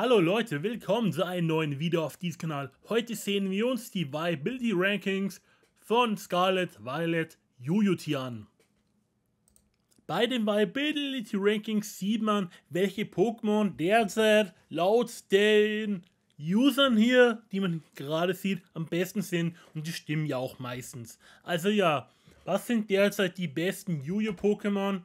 Hallo Leute, willkommen zu einem neuen Video auf diesem Kanal. Heute sehen wir uns die Viability Rankings von Scarlet Violet Jujutsu an. Bei den Viability Rankings sieht man, welche Pokémon derzeit laut den Usern hier, die man gerade sieht, am besten sind und die stimmen ja auch meistens. Also ja, was sind derzeit die besten yu pokémon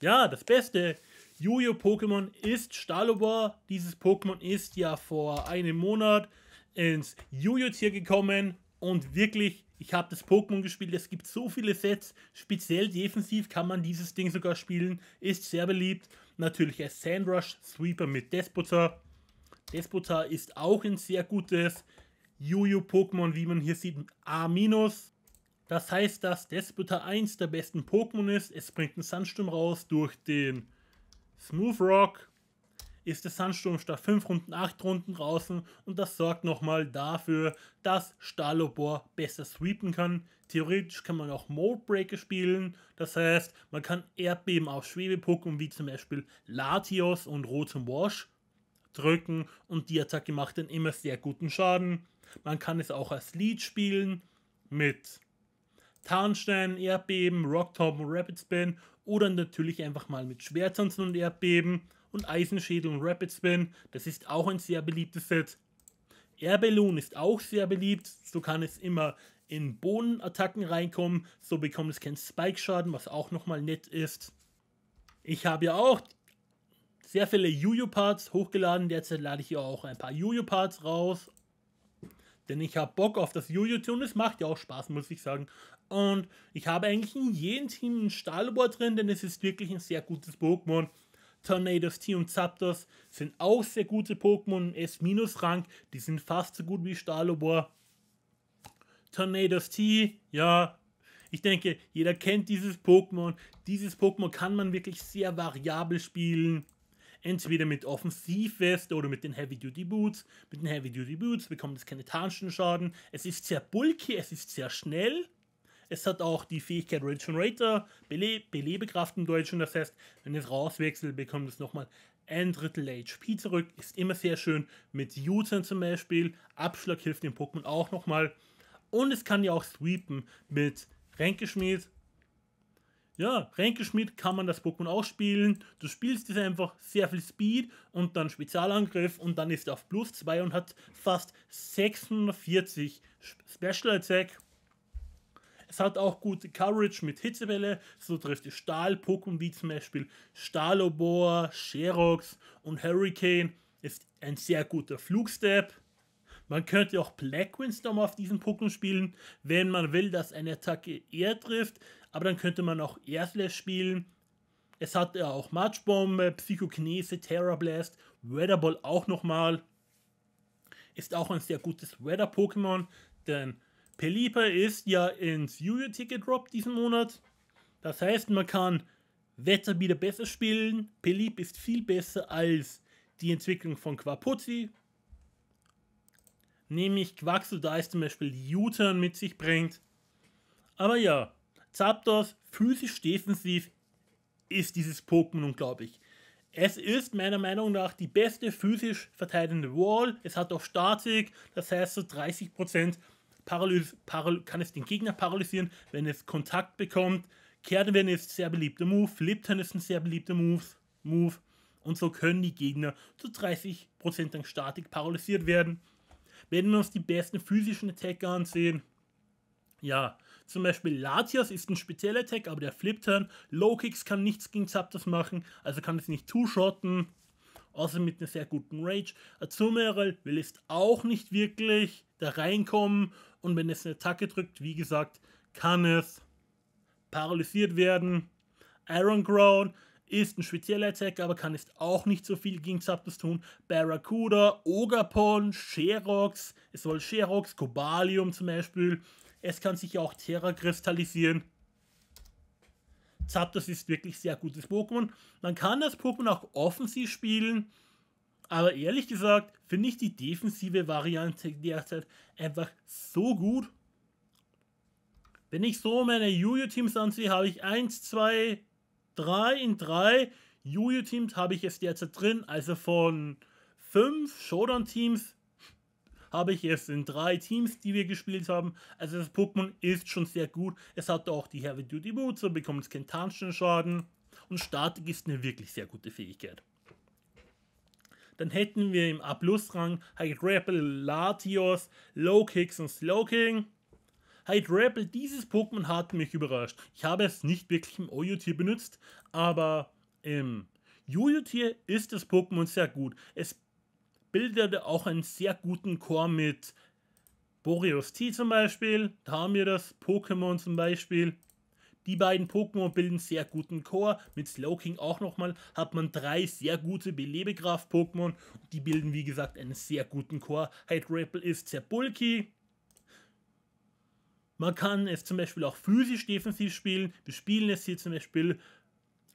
Ja, das Beste yu pokémon ist Stalobor. Dieses Pokémon ist ja vor einem Monat ins yu tier gekommen und wirklich, ich habe das Pokémon gespielt. Es gibt so viele Sets. Speziell defensiv kann man dieses Ding sogar spielen. Ist sehr beliebt. Natürlich als Sandrush Sweeper mit Despotar. Despotar ist auch ein sehr gutes yu pokémon wie man hier sieht, A-. Das heißt, dass Despotar eins der besten Pokémon ist. Es bringt einen Sandsturm raus durch den Smooth Rock ist der Sandsturm statt 5 Runden 8 Runden draußen und das sorgt nochmal dafür, dass Stalobor besser sweepen kann. Theoretisch kann man auch Moldbreaker spielen, das heißt, man kann Erdbeben auf Schwebepokémon wie zum Beispiel Latios und Rotem Wash drücken und die Attacke macht dann immer sehr guten Schaden. Man kann es auch als Lead spielen mit Tarnstein, Erdbeben, und Rapid Spin oder natürlich einfach mal mit Schwertzonsen und Erdbeben und Eisenschädel und Rapid Spin. Das ist auch ein sehr beliebtes Set. Airballoon ist auch sehr beliebt, so kann es immer in Bohnenattacken reinkommen, so bekommt es keinen Spike-Schaden, was auch nochmal nett ist. Ich habe ja auch sehr viele Juju-Parts hochgeladen, derzeit lade ich ja auch ein paar Juju-Parts raus denn ich habe Bock auf das jiu und es macht ja auch Spaß, muss ich sagen. Und ich habe eigentlich in jedem Team einen Stahlbohr drin, denn es ist wirklich ein sehr gutes Pokémon. Tornados, T und Zapdos sind auch sehr gute Pokémon, s rank die sind fast so gut wie Stalobor. Tornados T, ja, ich denke, jeder kennt dieses Pokémon. Dieses Pokémon kann man wirklich sehr variabel spielen entweder mit Offensivweste oder mit den Heavy-Duty-Boots. Mit den Heavy-Duty-Boots bekommt es keine Tarnstenschaden. Es ist sehr bulky, es ist sehr schnell. Es hat auch die Fähigkeit Regenerator, Bele Belebekraft im Deutschen. Das heißt, wenn es rauswechselt, bekommt es nochmal ein Drittel HP zurück. Ist immer sehr schön. Mit Juten zum Beispiel. Abschlag hilft dem Pokémon auch nochmal. Und es kann ja auch sweepen mit Ränkeschmied ja, Ränkeschmied kann man das Pokémon auch spielen. Du spielst es einfach sehr viel Speed und dann Spezialangriff und dann ist er auf plus 2 und hat fast 640 Special Attack. Es hat auch gute Coverage mit Hitzewelle, so trifft es Stahl-Pokémon wie zum Beispiel Stalobor, Sherox und Hurricane. Ist ein sehr guter Flugstep. Man könnte auch Black Windstorm auf diesen Pokémon spielen, wenn man will, dass eine Attacke eher trifft, aber dann könnte man auch Airslash spielen. Es hat ja auch Marchbomb, äh, Psychokinese, Terra Blast, Weatherball auch nochmal. Ist auch ein sehr gutes Weather-Pokémon, denn Pelipa ist ja ins Yu-Gi-Ticket Drop diesen Monat. Das heißt, man kann Wetter wieder besser spielen. Pelip ist viel besser als die Entwicklung von Quapuzzi. Nämlich Quaxel, da es zum Beispiel U-Turn mit sich bringt. Aber ja, Zapdos physisch defensiv ist dieses Pokémon unglaublich. Es ist meiner Meinung nach die beste physisch verteidigende Wall. Es hat auch Statik, das heißt so 30% Paralys Paral kann es den Gegner paralysieren, wenn es Kontakt bekommt. Kehrtwende ist ein sehr beliebter Move, Lipton ist ein sehr beliebter Move, Move. Und so können die Gegner zu 30% dann Statik paralysiert werden. Wenn wir uns die besten physischen Attacker ansehen, ja, zum Beispiel Latias ist ein spezieller Tag, aber der Flip-Turn. Low-Kicks kann nichts gegen Zapdos machen, also kann es nicht two-shotten. Außer mit einer sehr guten Rage. Azumarill will jetzt auch nicht wirklich da reinkommen. Und wenn es eine Attacke drückt, wie gesagt, kann es paralysiert werden. Iron Ground ist ein spezieller Attack, aber kann jetzt auch nicht so viel gegen Zapdos tun. Barracuda, Ogapon, Sherox, es soll Sherox, Cobalium zum Beispiel, es kann sich ja auch Terra kristallisieren. Zapdos ist wirklich sehr gutes Pokémon. Man kann das Pokémon auch offensiv spielen. Aber ehrlich gesagt finde ich die defensive Variante derzeit einfach so gut. Wenn ich so meine Juju-Teams ansehe, habe ich 1, 2, 3 in 3 Juju-Teams habe ich es derzeit drin. Also von 5 Showdown-Teams habe ich es in drei Teams, die wir gespielt haben. Also das Pokémon ist schon sehr gut. Es hat auch die Heavy Duty Boots, und bekommt skentanischen Schaden und Statik ist eine wirklich sehr gute Fähigkeit. Dann hätten wir im A-Plus-Rang Hydrapple, Latios, Low Kicks und Slow King. Hydrapple, dieses Pokémon hat mich überrascht. Ich habe es nicht wirklich im Oyo-Tier benutzt, aber im Jojo-Tier ist das Pokémon sehr gut. Es bildete auch einen sehr guten Chor mit Boreos T zum Beispiel. Da haben wir das. Pokémon zum Beispiel. Die beiden Pokémon bilden sehr guten Chor. Mit Slowking auch nochmal hat man drei sehr gute belebekraft pokémon Die bilden, wie gesagt, einen sehr guten Chor. Hydrapple ist sehr bulky. Man kann es zum Beispiel auch physisch defensiv spielen. Wir spielen es hier zum Beispiel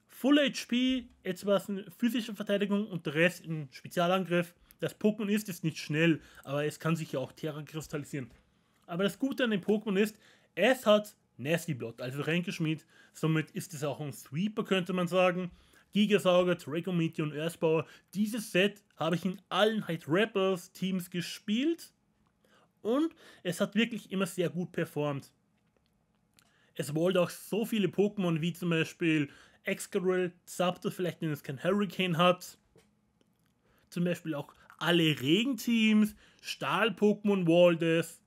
Full HP, etwas in physischer Verteidigung und der Rest in Spezialangriff. Das Pokémon ist jetzt nicht schnell, aber es kann sich ja auch Terra kristallisieren. Aber das Gute an dem Pokémon ist, es hat Nasty Blood, also Ränkeschmied. Somit ist es auch ein Sweeper, könnte man sagen. Gigasauger, Tracometeor und Earthbauer. Dieses Set habe ich in allen High Rebels Teams gespielt und es hat wirklich immer sehr gut performt. Es wollte auch so viele Pokémon wie zum Beispiel Excadrill, Zapdos, vielleicht wenn es kein Hurricane hat. Zum Beispiel auch alle Regenteams, Stahl-Pokémon Waldes.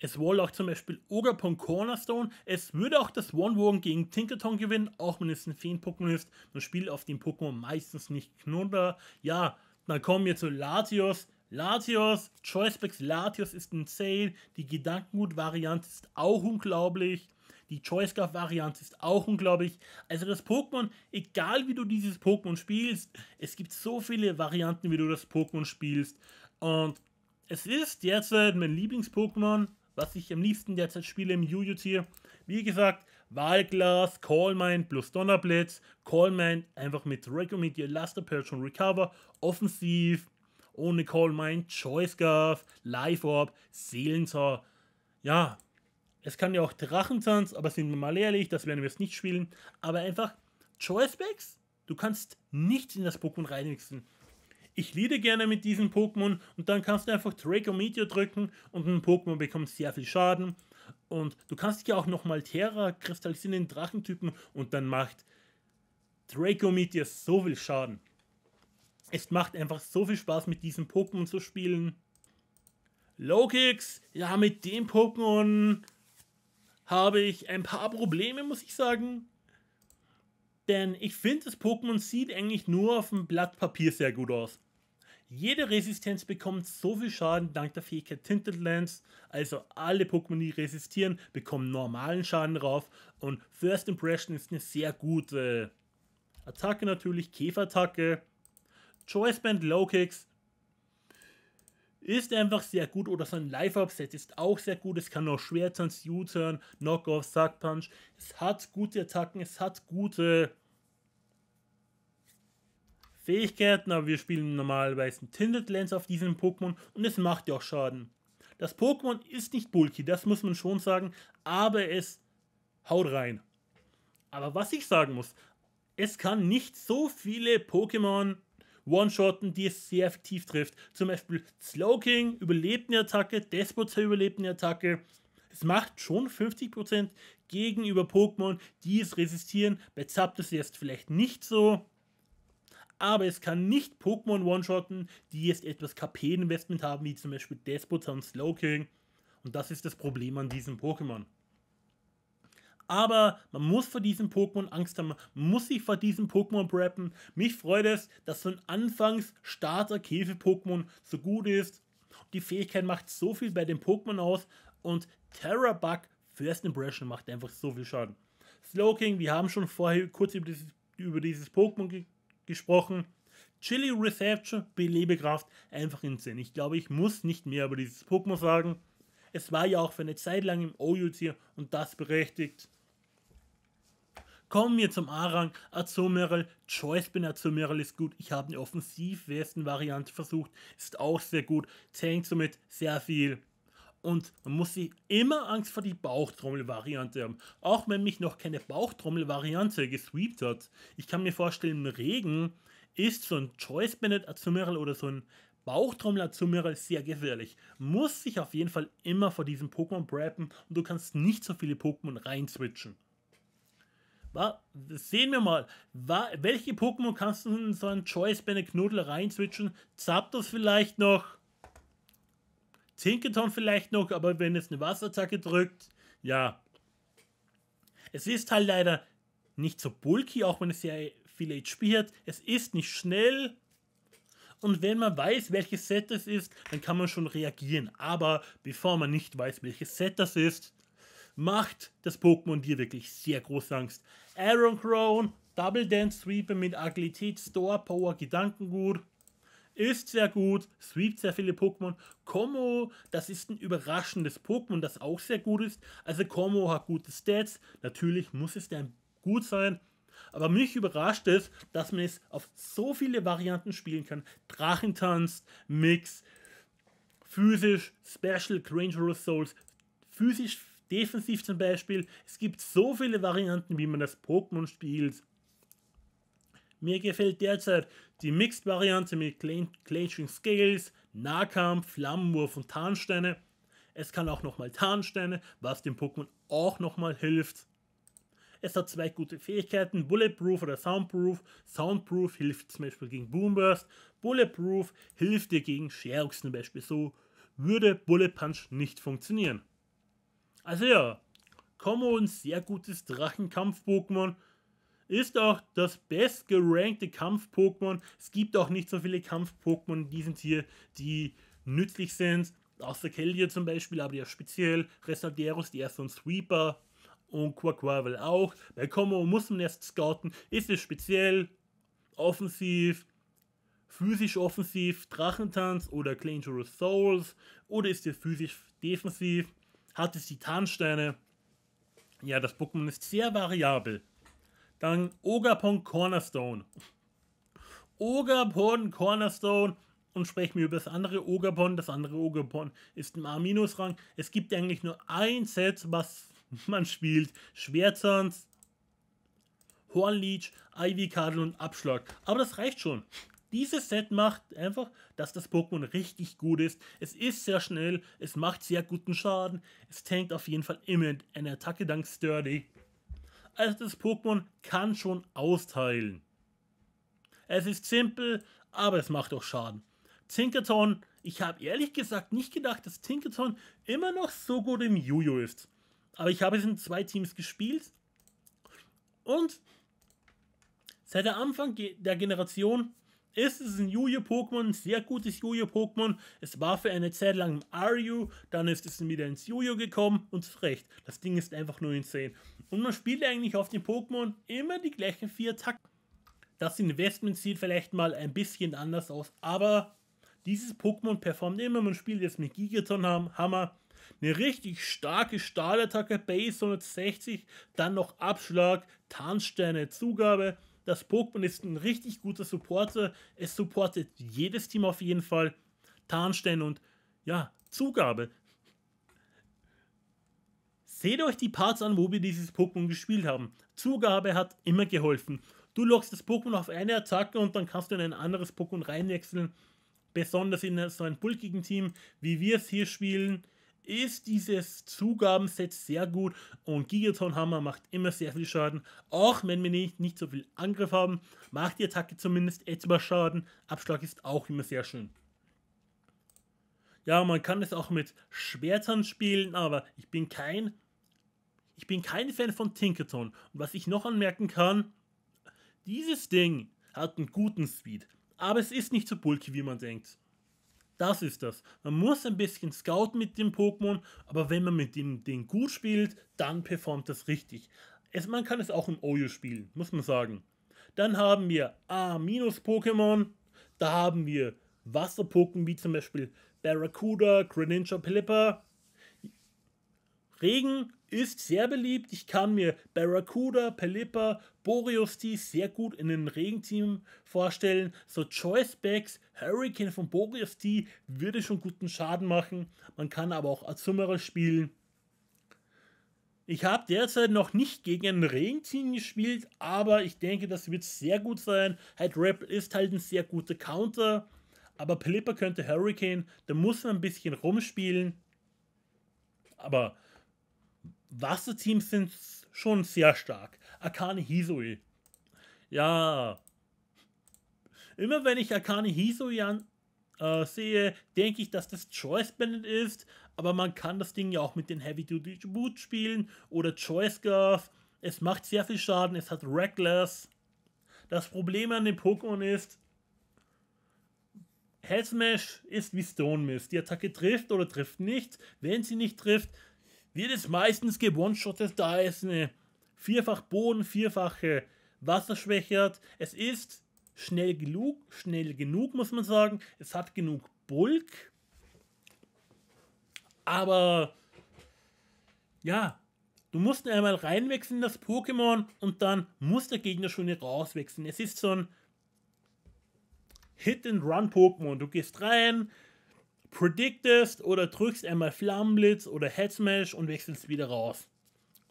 Es wollte auch zum Beispiel Ogerpon Cornerstone. Es würde auch das One-Wogen gegen Tinkerton gewinnen, auch wenn es ein Feen-Pokémon ist. Man spielt auf dem Pokémon meistens nicht Knudder. Ja, dann kommen wir zu Latios. Latios, Choicebags Latios ist insane. Die Gedankengut-Variante ist auch unglaublich. Die Choice Guard Variante ist auch unglaublich. Also das Pokémon, egal wie du dieses Pokémon spielst, es gibt so viele Varianten, wie du das Pokémon spielst. Und es ist derzeit mein Lieblings-Pokémon, was ich am liebsten derzeit spiele im Jujutier. Wie gesagt, Wahlglas, Call Mind plus Donnerblitz, Call Mind einfach mit Recommedier, Laster Perch und Recover, Offensiv, ohne Call Mind, Choice Scarf, Life Orb, Seelenzauber. Ja, es kann ja auch Drachentanz, aber sind wir mal ehrlich, das werden wir jetzt nicht spielen. Aber einfach Choice Joyspecs, du kannst nicht in das Pokémon reinwechseln. Ich liede gerne mit diesem Pokémon und dann kannst du einfach Draco Meteor drücken und ein Pokémon bekommt sehr viel Schaden. Und du kannst ja auch nochmal Terra kristallisieren in Drachentypen und dann macht Draco Meteor so viel Schaden. Es macht einfach so viel Spaß mit diesem Pokémon zu spielen. Low Kicks, ja mit dem Pokémon habe ich ein paar Probleme, muss ich sagen. Denn ich finde, das Pokémon sieht eigentlich nur auf dem Blatt Papier sehr gut aus. Jede Resistenz bekommt so viel Schaden dank der Fähigkeit Tinted Lens. Also alle Pokémon, die resistieren, bekommen normalen Schaden drauf. Und First Impression ist eine sehr gute Attacke natürlich, Käferattacke. Choice Band Low Kicks ist einfach sehr gut oder sein Live-Upset ist auch sehr gut. Es kann auch Schwertanz, U-Turn, Knockoff, Suck-Punch. Es hat gute Attacken, es hat gute Fähigkeiten, aber wir spielen normalerweise Tinted Lens auf diesem Pokémon und es macht ja auch Schaden. Das Pokémon ist nicht bulky, das muss man schon sagen, aber es haut rein. Aber was ich sagen muss, es kann nicht so viele Pokémon One-Shotten, die es sehr effektiv trifft. Zum Beispiel Slowking überlebt eine Attacke, Despoter überlebt eine Attacke. Es macht schon 50% gegenüber Pokémon, die es resistieren. Bei Zapdos jetzt vielleicht nicht so. Aber es kann nicht Pokémon One-Shotten, die jetzt etwas KP-Investment haben, wie zum Beispiel Despoter und Slowking. Und das ist das Problem an diesem Pokémon aber man muss vor diesem Pokémon Angst haben, man muss sich vor diesem Pokémon preppen. Mich freut es, dass so ein anfangs starter Käfer-Pokémon so gut ist. Die Fähigkeit macht so viel bei dem Pokémon aus und Terra Bug First Impression macht einfach so viel Schaden. Slowking, wir haben schon vorher kurz über dieses, über dieses Pokémon ge gesprochen. Chili Reception, Belebekraft, einfach in Sinn. Ich glaube, ich muss nicht mehr über dieses Pokémon sagen. Es war ja auch für eine Zeit lang im OU-Tier und das berechtigt. Kommen wir zum A-Rang. Azomerl, Choice-Bin Azomerl ist gut. Ich habe eine Offensiv-Westen-Variante versucht. Ist auch sehr gut. Tankt somit sehr viel. Und man muss sie immer Angst vor die Bauchtrommel-Variante haben. Auch wenn mich noch keine Bauchtrommel-Variante gesweept hat. Ich kann mir vorstellen, im Regen ist so ein Choice Bennett Azumirl oder so ein Bauchtrommel Azumirl sehr gefährlich. Muss sich auf jeden Fall immer vor diesem Pokémon preppen und du kannst nicht so viele Pokémon rein switchen. War, sehen wir mal, war, welche Pokémon kannst du in so einen Choice bei einer Knuddel reinzwitschen? Zapdos vielleicht noch, Zinketon vielleicht noch, aber wenn es eine Wasserattacke drückt, ja. Es ist halt leider nicht so bulky, auch wenn es sehr viel HP hat. Es ist nicht schnell, und wenn man weiß, welches Set das ist, dann kann man schon reagieren. Aber bevor man nicht weiß, welches Set das ist, macht das Pokémon dir wirklich sehr große Angst. Aaron Crown, Double Dance Sweeper mit Agilität, Store, Power, Gedankengut. Ist sehr gut, sweept sehr viele Pokémon. Komo, das ist ein überraschendes Pokémon, das auch sehr gut ist. Also Komo hat gute Stats. Natürlich muss es dann gut sein. Aber mich überrascht es, dass man es auf so viele Varianten spielen kann. Drachentanz, Mix, physisch, Special, Grangerous Souls, physisch defensiv zum Beispiel. Es gibt so viele Varianten, wie man das Pokémon spielt. Mir gefällt derzeit die Mixed-Variante mit Clenching Scales, Nahkampf, Flammenwurf und Tarnsteine. Es kann auch nochmal Tarnsteine, was dem Pokémon auch nochmal hilft. Es hat zwei gute Fähigkeiten, Bulletproof oder Soundproof. Soundproof hilft zum Beispiel gegen Boomburst, Bulletproof hilft dir gegen Sherox zum Beispiel. So würde Bullet Punch nicht funktionieren. Also ja, Kommo ein sehr gutes Drachenkampf-Pokémon. Ist auch das bestgerankte Kampf-Pokémon. Es gibt auch nicht so viele Kampf-Pokémon in diesem Tier, die nützlich sind. Außer Kellia zum Beispiel, aber ja speziell. Resalderos, die erste und Sweeper. Und Quaquavel auch. Bei Kommo muss man erst scouten. Ist es speziell, offensiv, physisch offensiv, Drachentanz oder Clangero Souls? Oder ist es physisch defensiv? Hat es die Tarnsteine? Ja, das Pokémon ist sehr variabel. Dann Ogapon Cornerstone. Ogapon Cornerstone und sprechen wir über das andere Ogapon. Das andere Ogapon ist im A-Rang. Es gibt eigentlich nur ein Set, was man spielt. Schwertzahns, Hornleech, Ivy Kadel und Abschlag. Aber das reicht schon. Dieses Set macht einfach, dass das Pokémon richtig gut ist. Es ist sehr schnell, es macht sehr guten Schaden, es tankt auf jeden Fall immer eine Attacke dank Sturdy. Also das Pokémon kann schon austeilen. Es ist simpel, aber es macht auch Schaden. Tinkerton, ich habe ehrlich gesagt nicht gedacht, dass Tinkerton immer noch so gut im Juju ist. Aber ich habe es in zwei Teams gespielt und seit der Anfang der Generation ist es ein Juju-Pokémon, ein sehr gutes juju pokémon Es war für eine Zeit lang ein Aryu, dann ist es wieder ins Juju gekommen und zu Recht. Das Ding ist einfach nur insane. Und man spielt eigentlich auf dem Pokémon immer die gleichen vier Attacken. Das Investment sieht vielleicht mal ein bisschen anders aus, aber dieses Pokémon performt immer. Man spielt jetzt mit Gigaton Hammer. Eine richtig starke Stahlattacke, Base 160, dann noch Abschlag, Tarnsteine, Zugabe. Das Pokémon ist ein richtig guter Supporter. Es supportet jedes Team auf jeden Fall. Tarnstellen und ja, Zugabe. Seht euch die Parts an, wo wir dieses Pokémon gespielt haben. Zugabe hat immer geholfen. Du lockst das Pokémon auf eine Attacke und dann kannst du in ein anderes Pokémon reinwechseln. Besonders in so einem bulkigen Team, wie wir es hier spielen, ist dieses Zugabenset sehr gut und Gigaton Hammer macht immer sehr viel Schaden. Auch wenn wir nicht, nicht so viel Angriff haben, macht die Attacke zumindest etwas Schaden. Abschlag ist auch immer sehr schön. Ja, man kann es auch mit Schwertern spielen, aber ich bin kein ich bin kein Fan von Tinkerton. Und was ich noch anmerken kann, dieses Ding hat einen guten Speed, aber es ist nicht so bulky, wie man denkt. Das ist das. Man muss ein bisschen scouten mit dem Pokémon, aber wenn man mit dem Ding gut spielt, dann performt das richtig. Es, man kann es auch im Oyo spielen, muss man sagen. Dann haben wir A-Pokémon. Da haben wir Wasser-Pokémon, wie zum Beispiel Barracuda, Greninja, Pelipper. Regen ist sehr beliebt. Ich kann mir Barracuda, Pelipper, Boreos Tees sehr gut in den Regenteam vorstellen. So Choice Bags, Hurricane von Boreos Tee würde schon guten Schaden machen. Man kann aber auch Azumara spielen. Ich habe derzeit noch nicht gegen ein Regenteam gespielt, aber ich denke, das wird sehr gut sein. Hydrapple ist halt ein sehr guter Counter, aber Pelipper könnte Hurricane, da muss man ein bisschen rumspielen. Aber Wasserteams sind schon sehr stark. Akane Hisui. Ja. Immer wenn ich Akane Hisui an, äh, sehe, denke ich, dass das Choice Bandit ist. Aber man kann das Ding ja auch mit den Heavy Duty Boot spielen oder Choice Girls. Es macht sehr viel Schaden, es hat Reckless. Das Problem an dem Pokémon ist, Head Smash ist wie Stone Mist. Die Attacke trifft oder trifft nicht. Wenn sie nicht trifft, wird es meistens gewone da es eine vierfach Boden, vierfache Wasserschwäche hat. Es ist schnell genug, schnell genug muss man sagen. Es hat genug Bulk. Aber ja, du musst einmal reinwechseln das Pokémon und dann muss der Gegner schon rauswechseln. Es ist so ein Hit-and-Run-Pokémon. Du gehst rein, predictest oder drückst einmal Flammenblitz oder Head Smash und wechselst wieder raus.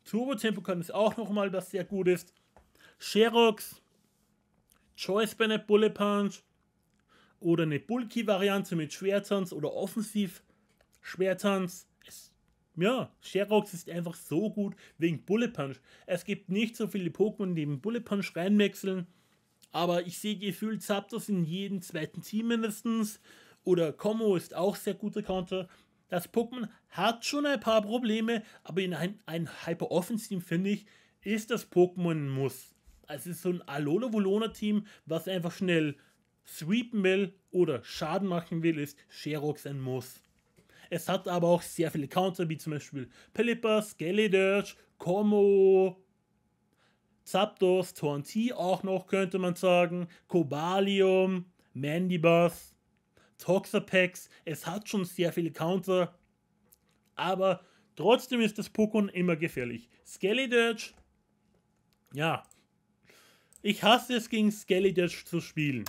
Turbo Tempo kann es auch nochmal, was sehr gut ist. Sherox, Choice Bennett Bullet Punch oder eine Bulky-Variante mit Schwertanz oder Offensiv-Schwertanz. Ja, Sherox ist einfach so gut wegen Bullet Punch. Es gibt nicht so viele Pokémon, die im Bullet Punch reinwechseln, aber ich sehe gefühlt Zapdos in jedem zweiten Team mindestens oder Como ist auch sehr guter Counter. Das Pokémon hat schon ein paar Probleme, aber in einem ein Hyper-Offense-Team, finde ich, ist das Pokémon Muss. Also es ist so ein Alola-Volona-Team, was einfach schnell sweepen will oder Schaden machen will, ist Sherox ein Muss. Es hat aber auch sehr viele Counter, wie zum Beispiel Pelippas, Skeledirge, Como, Zapdos, Torn-T auch noch, könnte man sagen, Cobalium, Mandibus. Toxer Packs, es hat schon sehr viele Counter, aber trotzdem ist das Pokémon immer gefährlich. Skelly-Dirge, ja, ich hasse es gegen Skelly-Dirge zu spielen.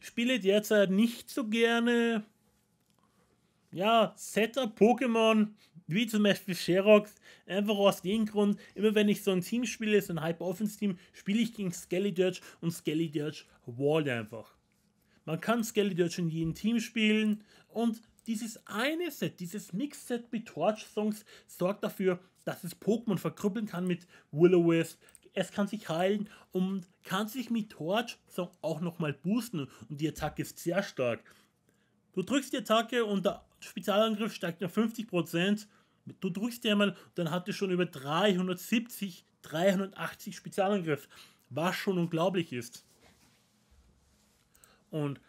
Ich spiele derzeit nicht so gerne, ja, Setup-Pokémon, wie zum Beispiel Sherox, einfach aus dem Grund, immer wenn ich so ein Team spiele, so ein hype offense team spiele ich gegen Skelly-Dirge und Skelly-Dirge wall einfach. Man kann Skeletor in jedem Team spielen und dieses eine Set, dieses Mix-Set mit Torch-Songs sorgt dafür, dass es Pokémon verkrüppeln kann mit Will-O-Wisp, es kann sich heilen und kann sich mit Torch Song auch nochmal boosten und die Attacke ist sehr stark. Du drückst die Attacke und der Spezialangriff steigt auf 50%. Du drückst die einmal und dann hat es schon über 370, 380 Spezialangriff, was schon unglaublich ist. Und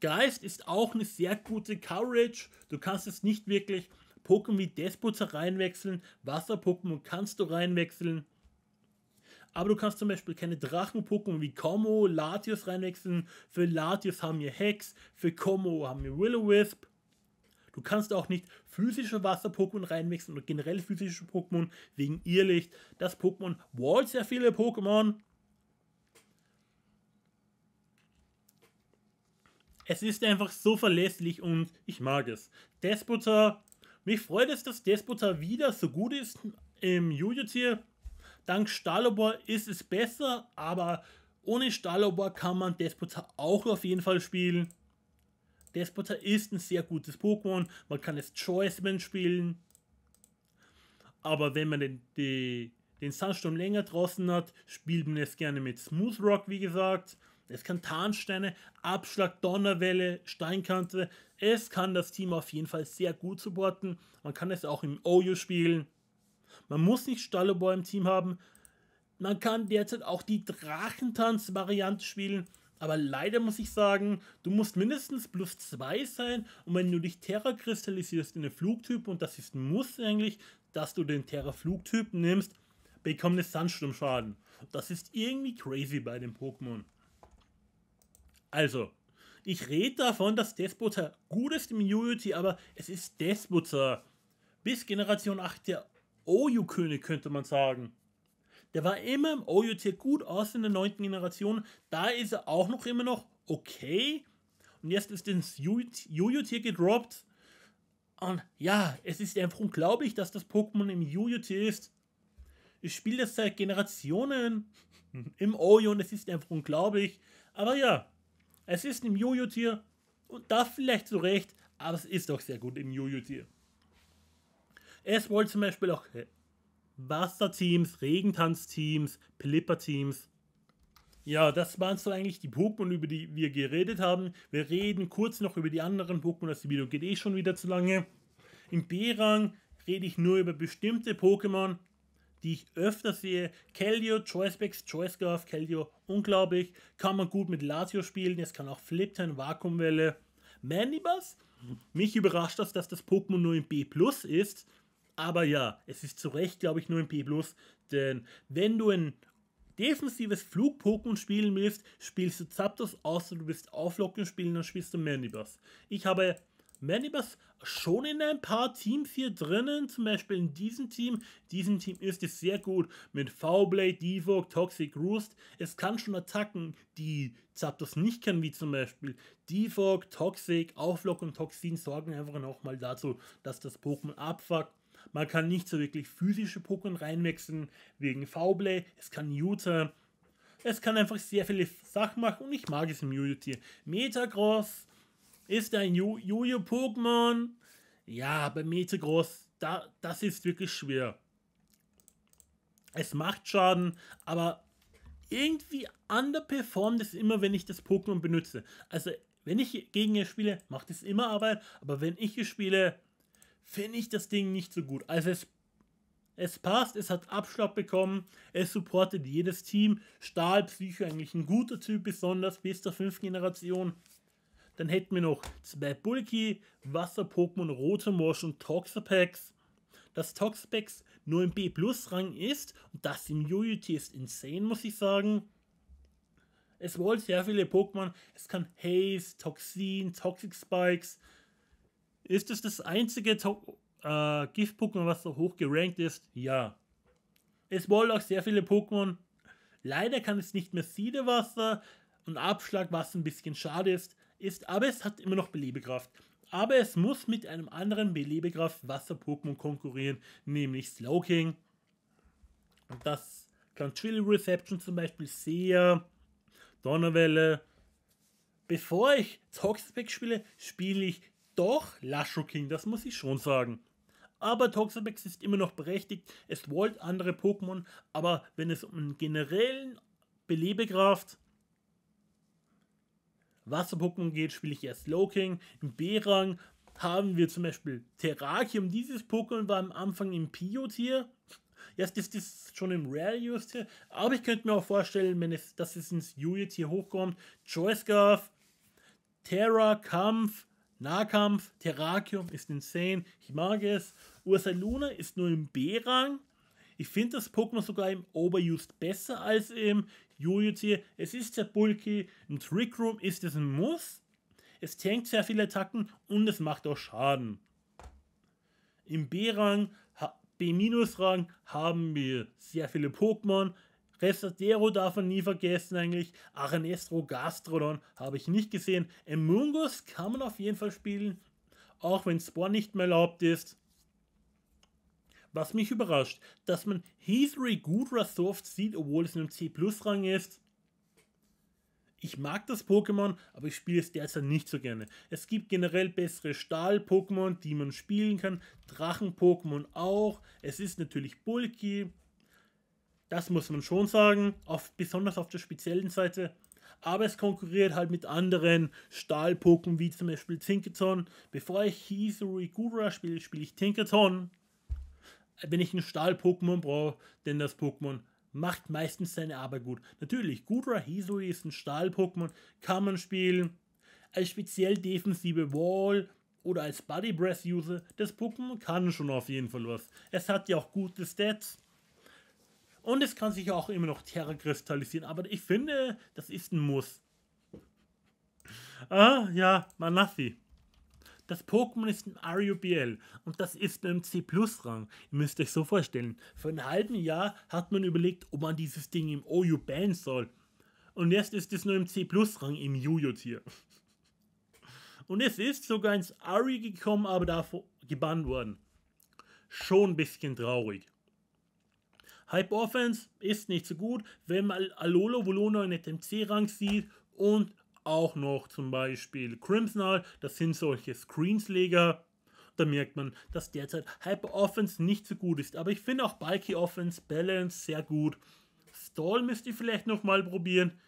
Geist ist auch eine sehr gute Courage. Du kannst es nicht wirklich Pokémon wie Despotzer reinwechseln. Wasser-Pokémon kannst du reinwechseln. Aber du kannst zum Beispiel keine Drachen-Pokémon wie Como, Latios reinwechseln. Für Latios haben wir Hex, für Como haben wir Will-O-Wisp. Du kannst auch nicht physische Wasser-Pokémon reinwechseln oder generell physische Pokémon wegen Irrlicht. Das Pokémon wallt sehr viele Pokémon. Es ist einfach so verlässlich und ich mag es. Despota, mich freut es, dass Despota wieder so gut ist im Jujutier. Dank Stalobor ist es besser, aber ohne Stalobor kann man Despota auch auf jeden Fall spielen. Despota ist ein sehr gutes Pokémon, man kann es Choiceman spielen. Aber wenn man den, die, den Sandsturm länger draußen hat, spielt man es gerne mit Smooth Rock, wie gesagt es kann Tarnsteine, Abschlag, Donnerwelle, Steinkante. Es kann das Team auf jeden Fall sehr gut supporten. Man kann es auch im Oyo spielen. Man muss nicht Stalloboy im Team haben. Man kann derzeit auch die Drachentanz-Variante spielen. Aber leider muss ich sagen, du musst mindestens plus 2 sein. Und wenn du dich Terra kristallisierst in den Flugtyp, und das ist ein Muss eigentlich, dass du den Terra-Flugtyp nimmst, bekommst du Sandsturmschaden. Das ist irgendwie crazy bei dem Pokémon. Also, ich rede davon, dass Despota gut ist im Unity, aber es ist Despota. Bis Generation 8 der OU-König, könnte man sagen. Der war immer im OUT gut aus in der 9. Generation. Da ist er auch noch immer noch okay. Und jetzt ist ins UUT gedroppt. Und ja, es ist einfach unglaublich, dass das Pokémon im UUT ist. Ich spiele das seit Generationen im OU und es ist einfach unglaublich. Aber ja, es ist im Jojo-Tier und das vielleicht zu Recht, aber es ist doch sehr gut im Jojo-Tier. Es wollte zum Beispiel auch Buster-Teams, äh, Regentanz-Teams, Pelipper-Teams. Ja, das waren so eigentlich die Pokémon, über die wir geredet haben. Wir reden kurz noch über die anderen Pokémon, das Video geht eh schon wieder zu lange. Im B-Rang rede ich nur über bestimmte Pokémon, die ich öfter sehe. Keldeo, Choicebacks, Choicegraph, Keldeo, unglaublich. Kann man gut mit Lazio spielen. Es kann auch Flipton, Vakuumwelle. Mandibus? Mich überrascht das, dass das Pokémon nur im B Plus ist. Aber ja, es ist zu Recht, glaube ich, nur im B Plus. Denn wenn du ein defensives Flug-Pokémon spielen willst, spielst du Zapdos, außer du willst Auflocken spielen, dann spielst du Mandibus. Ich habe Manibus schon in ein paar Teams hier drinnen, zum Beispiel in diesem Team. Diesem Team ist es sehr gut mit V-Blade, Devog, Toxic Roost. Es kann schon Attacken, die Zapdos nicht kennen, wie zum Beispiel Devog, Toxic, Auflock und Toxin, sorgen einfach nochmal dazu, dass das Pokémon abfuckt. Man kann nicht so wirklich physische Pokémon reinwechseln wegen V-Blade. Es kann Jutta. Es kann einfach sehr viele Sachen machen und ich mag es im Mewtwo. Metagross ist ein juju pokémon Ja, bei Metagross, da, das ist wirklich schwer. Es macht Schaden, aber irgendwie underperformt es immer, wenn ich das Pokémon benutze. Also, wenn ich gegen ihr spiele, macht es immer Arbeit, aber wenn ich es spiele, finde ich das Ding nicht so gut. Also, es, es passt, es hat Abschlag bekommen, es supportet jedes Team. Stahl, Psycho eigentlich ein guter Typ, besonders bis zur fünften Generation. Dann hätten wir noch zwei Bulky, Wasser-Pokémon, Rotemosch und Toxapex. Dass Toxapex nur im B-Plus-Rang ist und das Immunity ist insane, muss ich sagen. Es wollte sehr viele Pokémon. Es kann Haze, Toxin, Toxic Spikes. Ist es das einzige to äh, Gift-Pokémon, was so hoch gerankt ist? Ja. Es wollte auch sehr viele Pokémon. Leider kann es nicht mehr Siedewasser und Abschlag, was ein bisschen schade ist ist, aber es hat immer noch Belebekraft. Aber es muss mit einem anderen Belebekraft-Wasser-Pokémon konkurrieren, nämlich Slowking. Das kann Chili Reception zum Beispiel sehr, Donnerwelle. Bevor ich Toxapex spiele, spiele ich doch Lashoking, das muss ich schon sagen. Aber Toxapex ist immer noch berechtigt, es wollt andere Pokémon, aber wenn es um einen generellen Belebekraft Wasser-Pokémon geht, spiele ich erst Slowking. Im B-Rang haben wir zum Beispiel Terrakium. Dieses Pokémon war am Anfang im Pio-Tier. Jetzt ist es schon im Rare-Use-Tier. Aber ich könnte mir auch vorstellen, wenn es, dass es ins Julia-Tier hochkommt. Joyscarf, Terra, Kampf, Nahkampf, Terrakium ist insane. Ich mag es. Ursaluna ist nur im B-Rang. Ich finde das Pokémon sogar im Overused besser als im Jujuzi, es ist sehr bulky, ein Room ist es ein Muss, es tankt sehr viele Attacken und es macht auch Schaden. Im B-Rang, B-Rang haben wir sehr viele Pokémon, Resadero darf man nie vergessen eigentlich. Aranestro, Gastrodon habe ich nicht gesehen. Emungus kann man auf jeden Fall spielen, auch wenn Spawn nicht mehr erlaubt ist. Was mich überrascht, dass man Heathery gut Soft sieht, obwohl es in einem C-Plus-Rang ist. Ich mag das Pokémon, aber ich spiele es derzeit nicht so gerne. Es gibt generell bessere Stahl-Pokémon, die man spielen kann. Drachen-Pokémon auch. Es ist natürlich bulky. Das muss man schon sagen, auf, besonders auf der speziellen Seite. Aber es konkurriert halt mit anderen Stahl-Pokémon wie zum Beispiel Tinkerton. Bevor ich Heathery Gura spiele, spiele ich Tinkerton wenn ich ein Stahl-Pokémon brauche, denn das Pokémon macht meistens seine Arbeit gut. Natürlich, Gudra Hisui ist ein Stahl-Pokémon, kann man spielen. Als speziell defensive Wall oder als Body Breath User, das Pokémon kann schon auf jeden Fall was. Es hat ja auch gute Stats. Und es kann sich auch immer noch Terra kristallisieren, aber ich finde, das ist ein Muss. Ah, ja, Manassi. Das Pokémon ist ein RUBL und das ist im c rang Ihr müsst euch so vorstellen. Vor einem halben Jahr hat man überlegt, ob man dieses Ding im OU bannen soll. Und jetzt ist es nur im c rang im Juju-Tier. Und es ist sogar ins ARI gekommen, aber davor gebannt worden. Schon ein bisschen traurig. Hype Offense ist nicht so gut, wenn man Alolo Volona in einem C-Rang sieht und auch noch zum Beispiel Crimsonal, das sind solche Screensleger. Da merkt man, dass derzeit Hyper Offense nicht so gut ist. Aber ich finde auch Bulky Offense Balance sehr gut. Stall müsst ihr vielleicht nochmal probieren.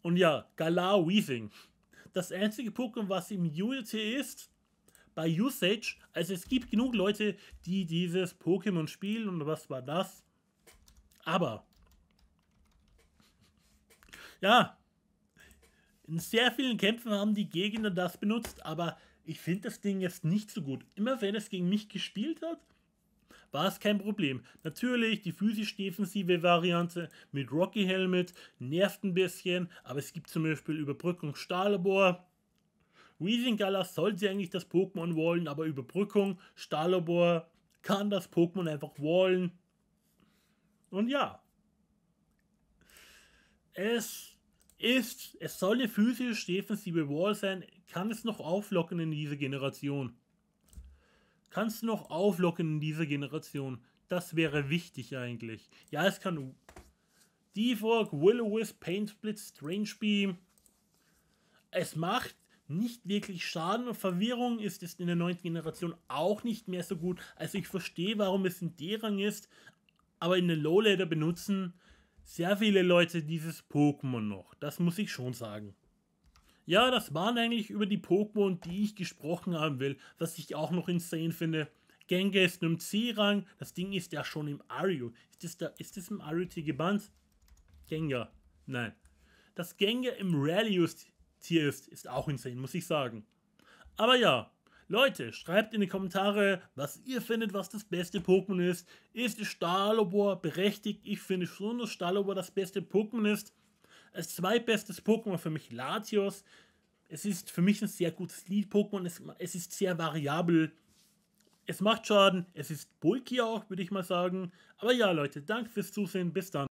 Und ja, Galar Weaving. Das einzige Pokémon, was im Unity ist, bei Usage, also es gibt genug Leute, die dieses Pokémon spielen und was war das? Aber, ja, in sehr vielen Kämpfen haben die Gegner das benutzt, aber ich finde das Ding jetzt nicht so gut. Immer wenn es gegen mich gespielt hat, war es kein Problem. Natürlich, die physisch-defensive Variante mit Rocky Helmet nervt ein bisschen, aber es gibt zum Beispiel Überbrückung Stahlbohr. Weezingala sollte eigentlich das Pokémon wollen, aber Überbrückung Stahlbohr kann das Pokémon einfach wollen. Und ja, es ist, es soll eine physisch defensive Wall sein, kann es noch auflocken in diese Generation. Kann es noch auflocken in diese Generation. Das wäre wichtig eigentlich. Ja, es kann Defog, o Wisp, Paint Split, Strange Beam. Es macht nicht wirklich Schaden und Verwirrung ist es in der neunten Generation auch nicht mehr so gut. Also ich verstehe, warum es in D-Rang ist, aber in der Low-Ladder benutzen sehr viele Leute dieses Pokémon noch. Das muss ich schon sagen. Ja, das waren eigentlich über die Pokémon, die ich gesprochen haben will, was ich auch noch insane finde. Gengar ist nur im C-Rang, das Ding ist ja schon im Ario. Ist das, da, ist das im Ario-Tier gebannt? Gengar. Nein. Das Gengar im Rallius-Tier ist, ist auch insane, muss ich sagen. Aber ja, Leute, schreibt in die Kommentare, was ihr findet, was das beste Pokémon ist. Ist Stalobor berechtigt? Ich finde schon, dass Stalobor das beste Pokémon ist. Als zweitbestes Pokémon für mich Latios. Es ist für mich ein sehr gutes Lead-Pokémon. Es, es, ist sehr variabel. Es macht Schaden. Es ist bulky auch, würde ich mal sagen. Aber ja, Leute, danke fürs Zusehen. Bis dann.